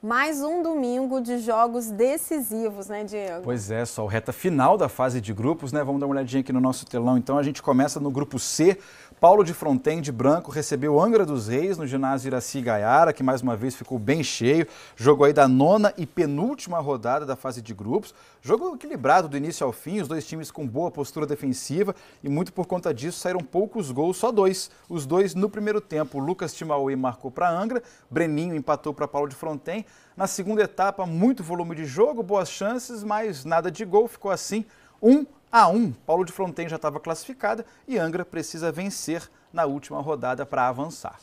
mais um domingo de jogos decisivos, né, Diego? Pois é, só o reta final da fase de grupos, né? Vamos dar uma olhadinha aqui no nosso telão. Então a gente começa no grupo C. Paulo de Fronten de Branco recebeu Angra dos Reis no ginásio Iraci Gaiara, que mais uma vez ficou bem cheio. Jogo aí da nona e penúltima rodada da fase de grupos. Jogo equilibrado do início ao fim, os dois times com boa postura defensiva e muito por conta disso saíram poucos gols, só dois. Os dois no primeiro tempo. Lucas Timauê marcou para Angra, Breninho empatou para Paulo de Fronten na segunda etapa, muito volume de jogo, boas chances, mas nada de gol. Ficou assim, 1 a 1. Paulo de Fronten já estava classificada e Angra precisa vencer na última rodada para avançar.